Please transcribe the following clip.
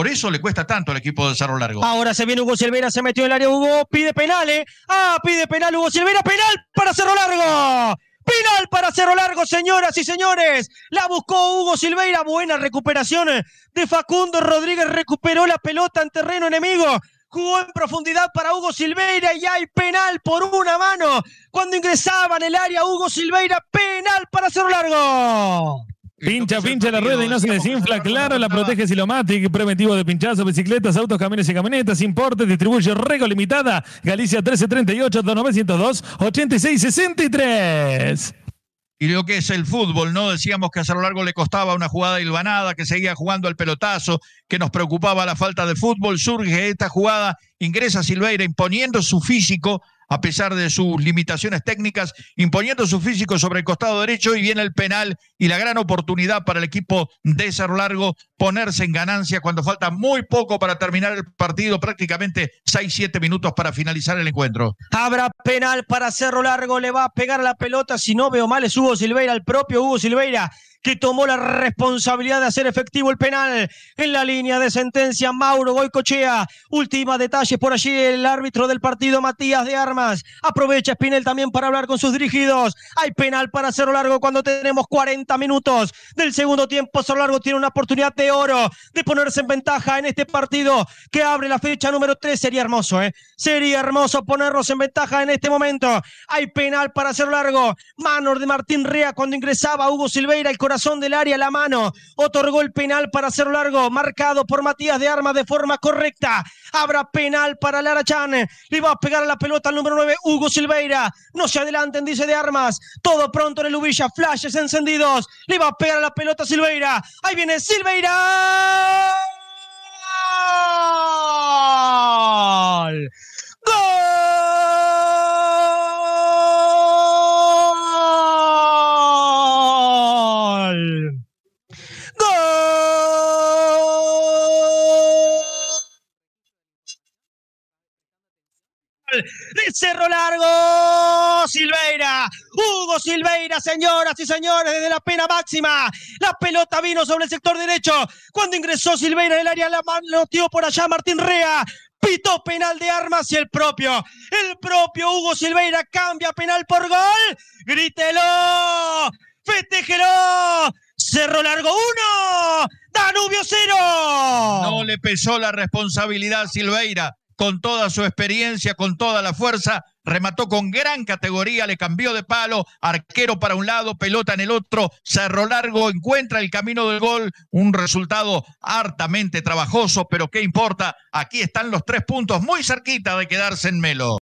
Por eso le cuesta tanto al equipo de Cerro Largo. Ahora se viene Hugo Silveira, se metió en el área Hugo, pide penales. ¿eh? Ah, pide penal Hugo Silveira, penal para Cerro Largo. Penal para Cerro Largo, señoras y señores. La buscó Hugo Silveira. Buena recuperación de Facundo Rodríguez. Recuperó la pelota en terreno enemigo jugó en profundidad para Hugo Silveira y hay penal por una mano. Cuando ingresaba en el área Hugo Silveira, penal para Cerro Largo. Pincha, pincha la rueda y no se desinfla. Claro, la protege Silomatic. Preventivo de pinchazo, bicicletas, autos, camiones y camionetas. Importe, distribuye Rego Limitada. Galicia 1338 2902 8663 y lo que es el fútbol, ¿no? Decíamos que a lo largo le costaba una jugada hilvanada, que seguía jugando al pelotazo, que nos preocupaba la falta de fútbol. Surge esta jugada, ingresa Silveira imponiendo su físico a pesar de sus limitaciones técnicas, imponiendo su físico sobre el costado derecho y viene el penal y la gran oportunidad para el equipo de Cerro Largo ponerse en ganancia cuando falta muy poco para terminar el partido, prácticamente 6-7 minutos para finalizar el encuentro. Habrá penal para Cerro Largo, le va a pegar la pelota, si no veo mal es Hugo Silveira, el propio Hugo Silveira que tomó la responsabilidad de hacer efectivo el penal en la línea de sentencia. Mauro Goicochea, última detalle por allí. El árbitro del partido, Matías de Armas, aprovecha Spinel también para hablar con sus dirigidos. Hay penal para Cerro Largo cuando tenemos 40 minutos del segundo tiempo. Cerro Largo tiene una oportunidad de oro de ponerse en ventaja en este partido que abre la fecha número 3. Sería hermoso, ¿eh? Sería hermoso ponernos en ventaja en este momento. Hay penal para Cerro Largo. Manor de Martín Rea cuando ingresaba Hugo Silveira, el corazón del área, la mano, otorgó el penal para hacer largo, marcado por Matías de Armas de forma correcta. Habrá penal para Lara Chan, le va a pegar a la pelota al número 9, Hugo Silveira. No se adelanten, dice de Armas, todo pronto en el Ubilla, flashes encendidos, le va a pegar a la pelota a Silveira. Ahí viene Silveira. de Cerro Largo, Silveira, Hugo Silveira, señoras y señores, desde la pena máxima, la pelota vino sobre el sector derecho, cuando ingresó Silveira en el área, la tío por allá Martín Rea, pitó penal de armas y el propio, el propio Hugo Silveira cambia penal por gol, grítelo, festejelo, Cerro Largo uno, Danubio 0. No le pesó la responsabilidad a Silveira con toda su experiencia, con toda la fuerza, remató con gran categoría, le cambió de palo, arquero para un lado, pelota en el otro, cerró largo, encuentra el camino del gol, un resultado hartamente trabajoso, pero qué importa, aquí están los tres puntos muy cerquita de quedarse en Melo.